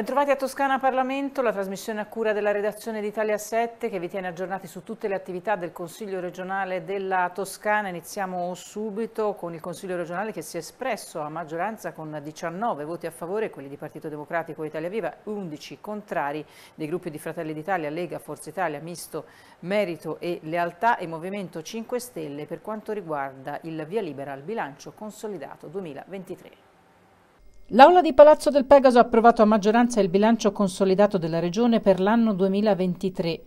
Bentrovati a Toscana Parlamento, la trasmissione a cura della redazione d'Italia 7 che vi tiene aggiornati su tutte le attività del Consiglio regionale della Toscana. Iniziamo subito con il Consiglio regionale che si è espresso a maggioranza con 19 voti a favore, quelli di Partito Democratico Italia Viva, 11 contrari dei gruppi di Fratelli d'Italia, Lega, Forza Italia, Misto, Merito e Lealtà e Movimento 5 Stelle per quanto riguarda il via libera al bilancio consolidato 2023. L'Aula di Palazzo del Pegaso ha approvato a maggioranza il bilancio consolidato della Regione per l'anno 2023,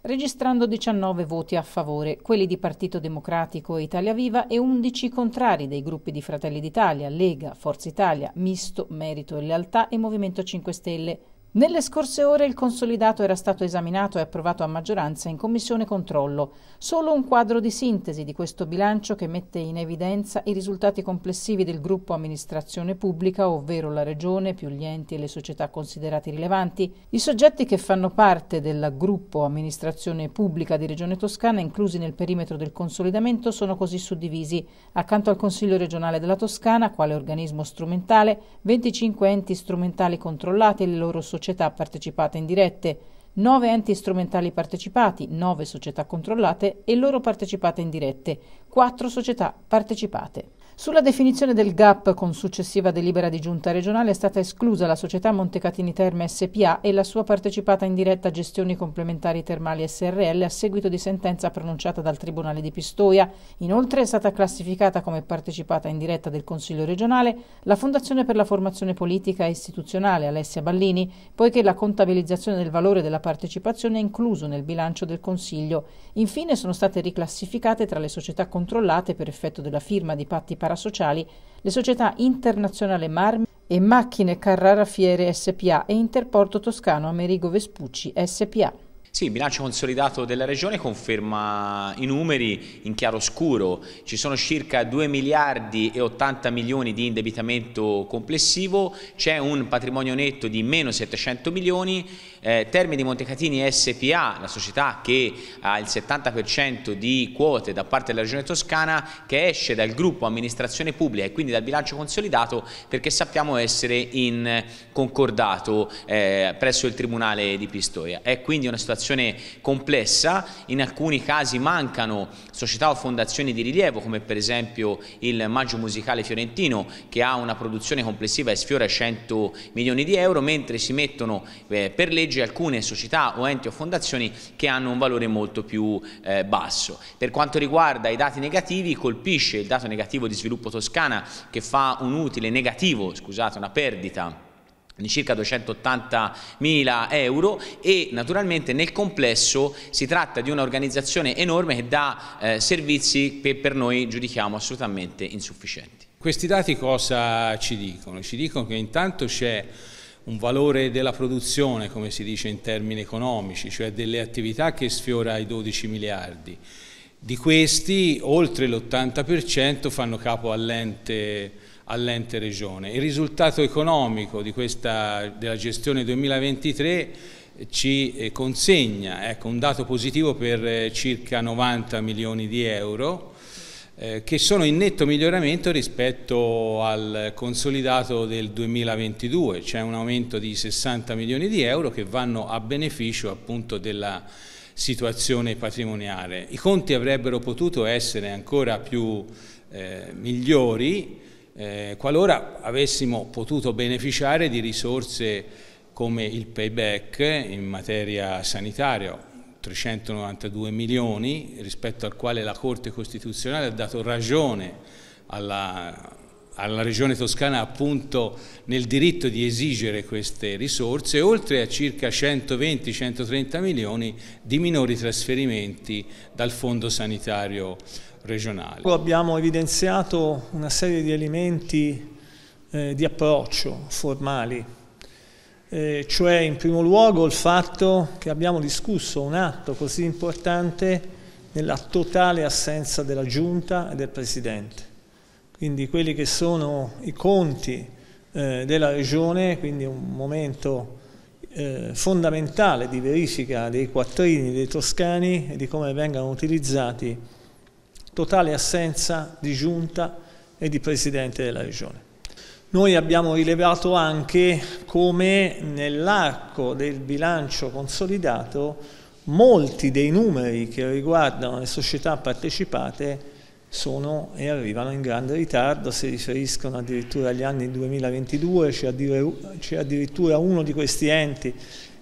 registrando 19 voti a favore, quelli di Partito Democratico e Italia Viva e 11 contrari dei gruppi di Fratelli d'Italia, Lega, Forza Italia, Misto, Merito e Lealtà e Movimento 5 Stelle. Nelle scorse ore il consolidato era stato esaminato e approvato a maggioranza in Commissione Controllo. Solo un quadro di sintesi di questo bilancio che mette in evidenza i risultati complessivi del gruppo amministrazione pubblica, ovvero la Regione, più gli enti e le società considerati rilevanti. I soggetti che fanno parte del gruppo amministrazione pubblica di Regione Toscana, inclusi nel perimetro del consolidamento, sono così suddivisi. Accanto al Consiglio regionale della Toscana, quale organismo strumentale, 25 enti strumentali controllati e le loro società società partecipate in dirette, 9 enti strumentali partecipati, 9 società controllate e loro partecipate in dirette, 4 società partecipate. Sulla definizione del GAP con successiva delibera di giunta regionale è stata esclusa la società Montecatini Terme SPA e la sua partecipata in diretta a gestioni complementari termali SRL a seguito di sentenza pronunciata dal Tribunale di Pistoia. Inoltre è stata classificata come partecipata in diretta del Consiglio regionale la Fondazione per la formazione politica e istituzionale Alessia Ballini, poiché la contabilizzazione del valore della partecipazione è incluso nel bilancio del Consiglio. Infine sono state riclassificate tra le società controllate per effetto della firma di patti parlamentari parasociali le società Internazionale Marmi e Macchine Carrara Fiere SPA e Interporto Toscano Amerigo Vespucci SPA. Sì, il bilancio consolidato della Regione conferma i numeri in chiaro scuro, ci sono circa 2 miliardi e 80 milioni di indebitamento complessivo, c'è un patrimonio netto di meno 700 milioni, eh, Termini Montecatini SPA, la società che ha il 70% di quote da parte della Regione Toscana, che esce dal gruppo amministrazione pubblica e quindi dal bilancio consolidato perché sappiamo essere in concordato eh, presso il Tribunale di Pistoia. È quindi una situazione situazione complessa, in alcuni casi mancano società o fondazioni di rilievo come per esempio il Maggio Musicale Fiorentino che ha una produzione complessiva e sfiora 100 milioni di euro, mentre si mettono eh, per legge alcune società o enti o fondazioni che hanno un valore molto più eh, basso. Per quanto riguarda i dati negativi colpisce il dato negativo di sviluppo Toscana che fa un utile negativo, scusate, una perdita di circa 280 mila euro e naturalmente nel complesso si tratta di un'organizzazione enorme che dà eh, servizi che per noi giudichiamo assolutamente insufficienti. Questi dati cosa ci dicono? Ci dicono che intanto c'è un valore della produzione, come si dice in termini economici, cioè delle attività che sfiora i 12 miliardi. Di questi oltre l'80% fanno capo all'ente all'ente regione. Il risultato economico questa, della gestione 2023 ci eh, consegna ecco, un dato positivo per eh, circa 90 milioni di euro eh, che sono in netto miglioramento rispetto al consolidato del 2022, c'è cioè un aumento di 60 milioni di euro che vanno a beneficio appunto della situazione patrimoniale. I conti avrebbero potuto essere ancora più eh, migliori eh, qualora avessimo potuto beneficiare di risorse come il payback in materia sanitaria, 392 milioni, rispetto al quale la Corte Costituzionale ha dato ragione alla, alla Regione Toscana appunto nel diritto di esigere queste risorse, oltre a circa 120-130 milioni di minori trasferimenti dal Fondo Sanitario regionale. Abbiamo evidenziato una serie di elementi eh, di approccio formali, eh, cioè in primo luogo il fatto che abbiamo discusso un atto così importante nella totale assenza della Giunta e del Presidente. Quindi quelli che sono i conti eh, della Regione, quindi un momento eh, fondamentale di verifica dei quattrini dei toscani e di come vengano utilizzati totale assenza di giunta e di presidente della regione. Noi abbiamo rilevato anche come nell'arco del bilancio consolidato molti dei numeri che riguardano le società partecipate sono e arrivano in grande ritardo, si riferiscono addirittura agli anni 2022, c'è addirittura uno di questi enti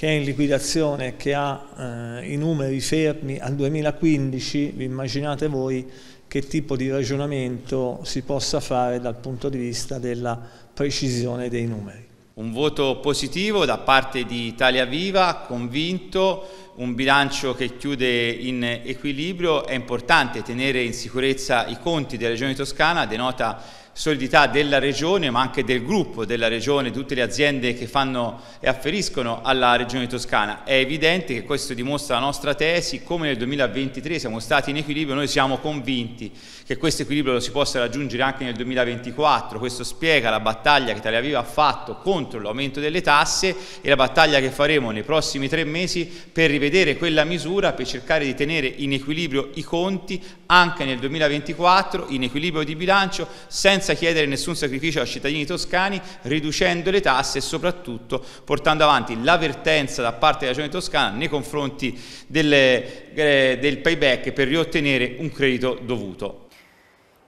che è in liquidazione, che ha eh, i numeri fermi al 2015, vi immaginate voi che tipo di ragionamento si possa fare dal punto di vista della precisione dei numeri. Un voto positivo da parte di Italia Viva, convinto, un bilancio che chiude in equilibrio, è importante tenere in sicurezza i conti della Regione Toscana, denota solidità della regione ma anche del gruppo della regione, tutte le aziende che fanno e afferiscono alla regione toscana. È evidente che questo dimostra la nostra tesi, come nel 2023 siamo stati in equilibrio, noi siamo convinti che questo equilibrio lo si possa raggiungere anche nel 2024, questo spiega la battaglia che Italia Viva ha fatto contro l'aumento delle tasse e la battaglia che faremo nei prossimi tre mesi per rivedere quella misura, per cercare di tenere in equilibrio i conti anche nel 2024, in equilibrio di bilancio, senza senza chiedere nessun sacrificio ai cittadini toscani, riducendo le tasse e soprattutto portando avanti l'avvertenza da parte della Regione Toscana nei confronti delle, eh, del payback per riottenere un credito dovuto.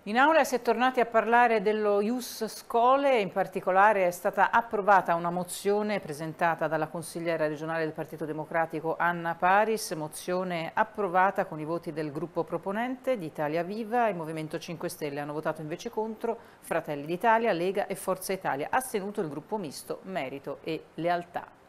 In aula si è tornati a parlare dello Ius Scole, in particolare è stata approvata una mozione presentata dalla consigliera regionale del Partito Democratico Anna Paris, mozione approvata con i voti del gruppo proponente di Italia Viva e Movimento 5 Stelle, hanno votato invece contro Fratelli d'Italia, Lega e Forza Italia, astenuto il gruppo misto Merito e Lealtà.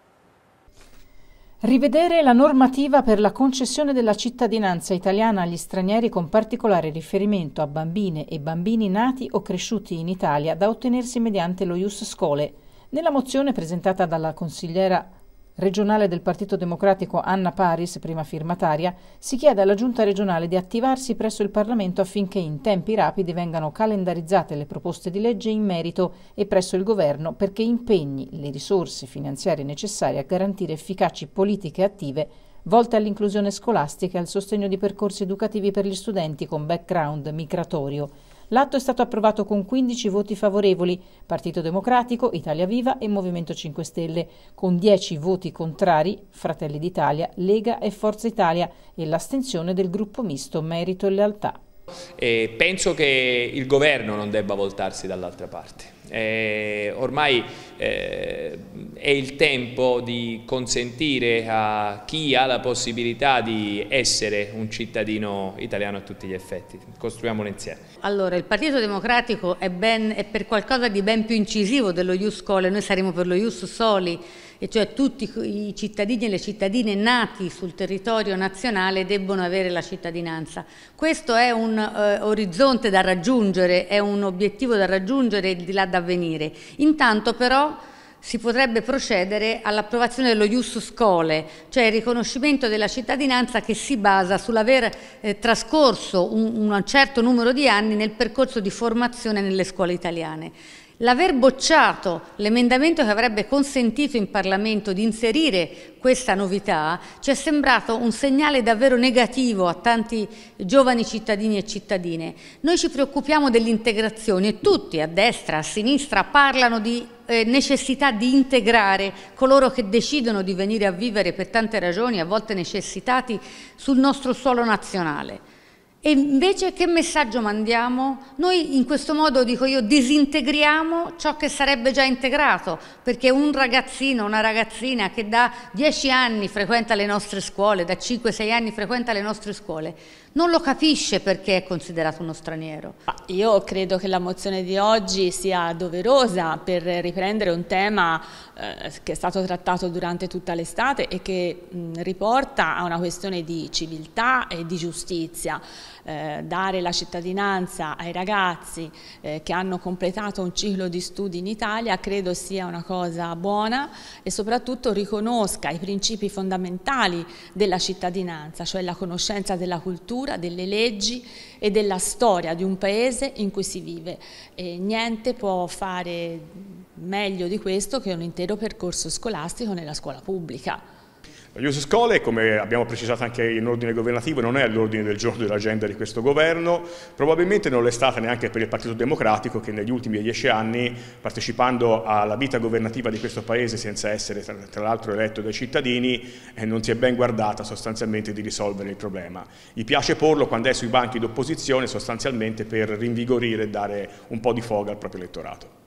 Rivedere la normativa per la concessione della cittadinanza italiana agli stranieri con particolare riferimento a bambine e bambini nati o cresciuti in Italia da ottenersi mediante lo Ius Scole. Nella mozione presentata dalla consigliera regionale del Partito Democratico Anna Paris, prima firmataria, si chiede alla Giunta regionale di attivarsi presso il Parlamento affinché in tempi rapidi vengano calendarizzate le proposte di legge in merito e presso il Governo perché impegni le risorse finanziarie necessarie a garantire efficaci politiche attive volte all'inclusione scolastica e al sostegno di percorsi educativi per gli studenti con background migratorio L'atto è stato approvato con 15 voti favorevoli, Partito Democratico, Italia Viva e Movimento 5 Stelle, con 10 voti contrari, Fratelli d'Italia, Lega e Forza Italia e l'astensione del gruppo misto Merito e Lealtà. E penso che il governo non debba voltarsi dall'altra parte. Eh, ormai eh, è il tempo di consentire a chi ha la possibilità di essere un cittadino italiano a tutti gli effetti. Costruiamolo insieme. Allora, il Partito Democratico è, ben, è per qualcosa di ben più incisivo dello Ius Coli, noi saremo per lo Ius Soli, e cioè tutti i cittadini e le cittadine nati sul territorio nazionale debbono avere la cittadinanza. Questo è un eh, orizzonte da raggiungere, è un obiettivo da raggiungere e di là da venire. Intanto però si potrebbe procedere all'approvazione dello Iussus Cole, cioè il riconoscimento della cittadinanza che si basa sull'aver eh, trascorso un, un certo numero di anni nel percorso di formazione nelle scuole italiane. L'aver bocciato l'emendamento che avrebbe consentito in Parlamento di inserire questa novità ci è sembrato un segnale davvero negativo a tanti giovani cittadini e cittadine. Noi ci preoccupiamo dell'integrazione e tutti a destra, a sinistra parlano di eh, necessità di integrare coloro che decidono di venire a vivere per tante ragioni, a volte necessitati, sul nostro suolo nazionale. E invece che messaggio mandiamo? Noi in questo modo, dico io, disintegriamo ciò che sarebbe già integrato, perché un ragazzino, una ragazzina che da 10 anni frequenta le nostre scuole, da 5-6 anni frequenta le nostre scuole, non lo capisce perché è considerato uno straniero. Io credo che la mozione di oggi sia doverosa per riprendere un tema eh, che è stato trattato durante tutta l'estate e che mh, riporta a una questione di civiltà e di giustizia. Eh, dare la cittadinanza ai ragazzi eh, che hanno completato un ciclo di studi in Italia credo sia una cosa buona e soprattutto riconosca i principi fondamentali della cittadinanza, cioè la conoscenza della cultura, delle leggi e della storia di un paese in cui si vive. E niente può fare meglio di questo che un intero percorso scolastico nella scuola pubblica. La Ius Scholae, come abbiamo precisato anche in ordine governativo, non è all'ordine del giorno dell'agenda di questo governo, probabilmente non l'è stata neanche per il Partito Democratico che negli ultimi dieci anni, partecipando alla vita governativa di questo Paese senza essere tra, l'altro eletto dai cittadini, eh, non si è ben guardata sostanzialmente di risolvere il problema. Gli piace porlo quando è sui banchi d'opposizione sostanzialmente per rinvigorire e dare un po' di foga al proprio elettorato.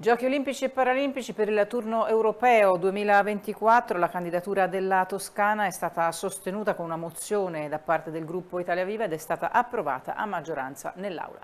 Giochi olimpici e paralimpici per il turno europeo 2024, la candidatura della Toscana è stata sostenuta con una mozione da parte del gruppo Italia Viva ed è stata approvata a maggioranza nell'Aula.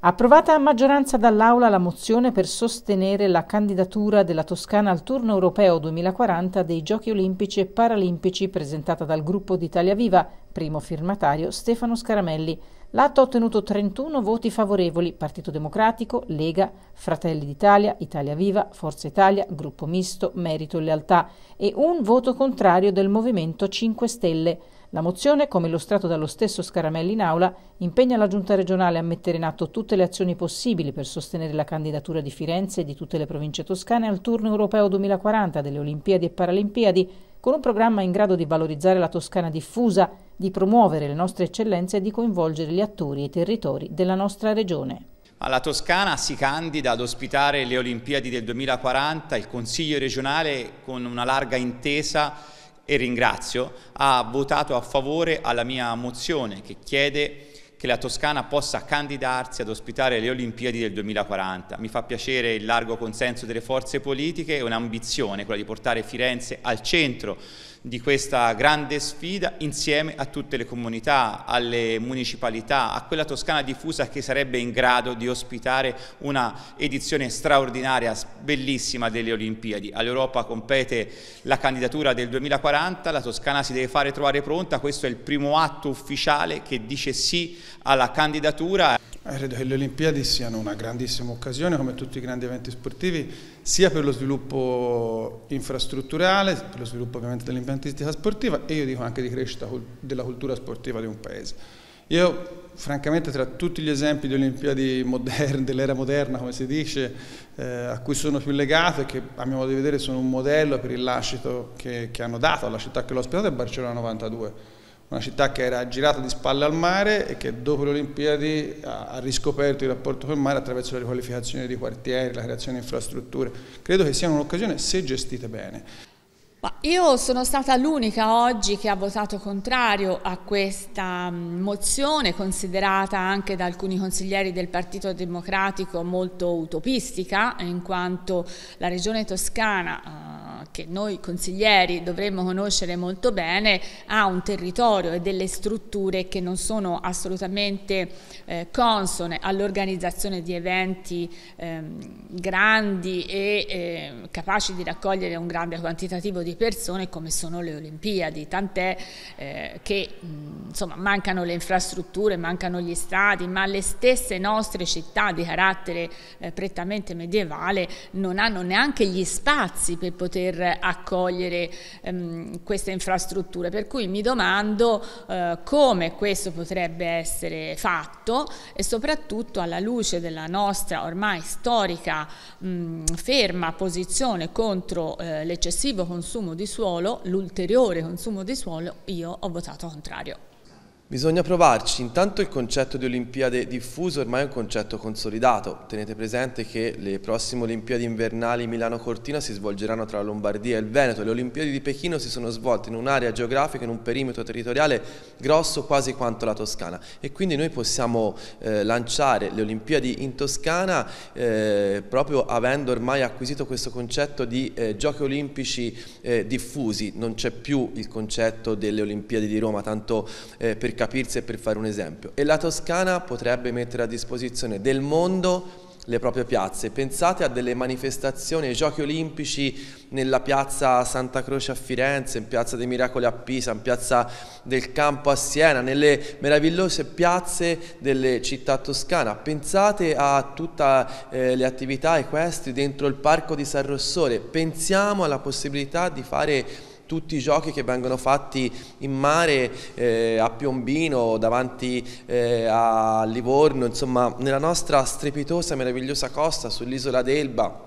Approvata a maggioranza dall'Aula la mozione per sostenere la candidatura della Toscana al turno europeo 2040 dei Giochi olimpici e paralimpici presentata dal gruppo d'Italia Viva, primo firmatario Stefano Scaramelli. L'atto ha ottenuto 31 voti favorevoli, Partito Democratico, Lega, Fratelli d'Italia, Italia Viva, Forza Italia, Gruppo Misto, Merito e Lealtà e un voto contrario del Movimento 5 Stelle. La mozione, come illustrato dallo stesso Scaramelli in aula, impegna la Giunta regionale a mettere in atto tutte le azioni possibili per sostenere la candidatura di Firenze e di tutte le province toscane al turno europeo 2040 delle Olimpiadi e Paralimpiadi con un programma in grado di valorizzare la Toscana diffusa, di promuovere le nostre eccellenze e di coinvolgere gli attori e i territori della nostra regione. La Toscana si candida ad ospitare le Olimpiadi del 2040, il Consiglio regionale con una larga intesa e ringrazio, ha votato a favore alla mia mozione che chiede che la Toscana possa candidarsi ad ospitare le Olimpiadi del 2040. Mi fa piacere il largo consenso delle forze politiche e un'ambizione, quella di portare Firenze al centro di questa grande sfida insieme a tutte le comunità, alle municipalità, a quella toscana diffusa che sarebbe in grado di ospitare una edizione straordinaria, bellissima delle Olimpiadi. All'Europa compete la candidatura del 2040, la Toscana si deve fare trovare pronta, questo è il primo atto ufficiale che dice sì alla candidatura. Eh, credo che le Olimpiadi siano una grandissima occasione, come tutti i grandi eventi sportivi, sia per lo sviluppo infrastrutturale, per lo sviluppo ovviamente dell'impiantistica sportiva e io dico anche di crescita della cultura sportiva di un paese. Io francamente tra tutti gli esempi di Olimpiadi moderne, dell'era moderna, come si dice, eh, a cui sono più legato e che a mio modo di vedere sono un modello per il lascito che, che hanno dato alla città che l'ho ospitato è Barcellona 92 una città che era girata di spalle al mare e che dopo le Olimpiadi ha riscoperto il rapporto col mare attraverso la riqualificazione di quartieri, la creazione di infrastrutture. Credo che sia un'occasione se gestite bene. io sono stata l'unica oggi che ha votato contrario a questa mm, mozione, considerata anche da alcuni consiglieri del Partito Democratico molto utopistica, in quanto la regione toscana ah, che noi consiglieri dovremmo conoscere molto bene, ha un territorio e delle strutture che non sono assolutamente eh, consone all'organizzazione di eventi eh, grandi e eh, capaci di raccogliere un grande quantitativo di persone come sono le Olimpiadi, tant'è eh, che mh, insomma, mancano le infrastrutture, mancano gli stadi, ma le stesse nostre città di carattere eh, prettamente medievale non hanno neanche gli spazi per poter accogliere ehm, queste infrastrutture. Per cui mi domando eh, come questo potrebbe essere fatto e soprattutto alla luce della nostra ormai storica mh, ferma posizione contro eh, l'eccessivo consumo di suolo, l'ulteriore consumo di suolo, io ho votato contrario. Bisogna provarci, intanto il concetto di Olimpiade diffuso ormai è un concetto consolidato, tenete presente che le prossime Olimpiadi invernali Milano-Cortina si svolgeranno tra la Lombardia e il Veneto, le Olimpiadi di Pechino si sono svolte in un'area geografica, in un perimetro territoriale grosso quasi quanto la Toscana e quindi noi possiamo eh, lanciare le Olimpiadi in Toscana eh, proprio avendo ormai acquisito questo concetto di eh, giochi olimpici eh, diffusi, non c'è più il concetto delle Olimpiadi di Roma, tanto eh, per capirsi e per fare un esempio. E la Toscana potrebbe mettere a disposizione del mondo le proprie piazze. Pensate a delle manifestazioni, ai giochi olimpici nella piazza Santa Croce a Firenze, in piazza dei Miracoli a Pisa, in piazza del Campo a Siena, nelle meravigliose piazze delle città toscana. Pensate a tutte eh, le attività equestri dentro il parco di San Rossore. Pensiamo alla possibilità di fare tutti i giochi che vengono fatti in mare eh, a Piombino, davanti eh, a Livorno, insomma nella nostra strepitosa, meravigliosa costa sull'isola d'Elba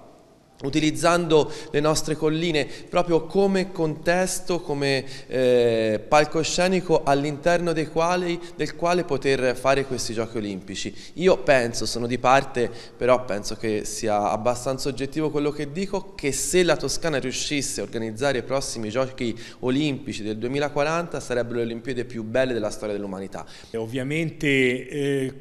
utilizzando le nostre colline proprio come contesto, come eh, palcoscenico all'interno del quale poter fare questi giochi olimpici. Io penso, sono di parte, però penso che sia abbastanza oggettivo quello che dico, che se la Toscana riuscisse a organizzare i prossimi giochi olimpici del 2040 sarebbero le Olimpiadi più belle della storia dell'umanità. Ovviamente eh,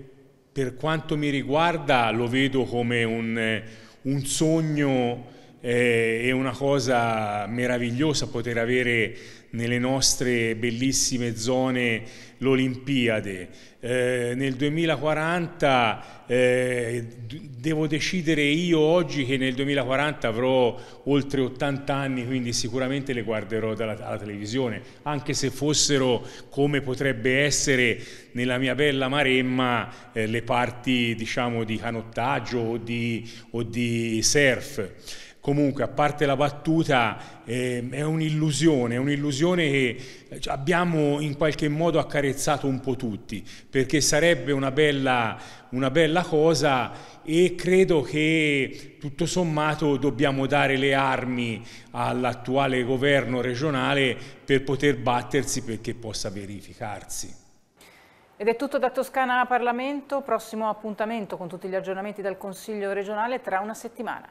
per quanto mi riguarda lo vedo come un... Eh un sogno eh, è una cosa meravigliosa poter avere nelle nostre bellissime zone l'Olimpiade. Eh, nel 2040 eh, devo decidere io oggi che nel 2040 avrò oltre 80 anni, quindi sicuramente le guarderò dalla, dalla televisione, anche se fossero come potrebbe essere nella mia bella Maremma eh, le parti diciamo, di canottaggio o di, o di surf comunque a parte la battuta eh, è un'illusione, è un'illusione che eh, cioè, abbiamo in qualche modo accarezzato un po' tutti, perché sarebbe una bella, una bella cosa e credo che tutto sommato dobbiamo dare le armi all'attuale governo regionale per poter battersi perché possa verificarsi. Ed è tutto da Toscana a Parlamento, prossimo appuntamento con tutti gli aggiornamenti dal Consiglio regionale tra una settimana.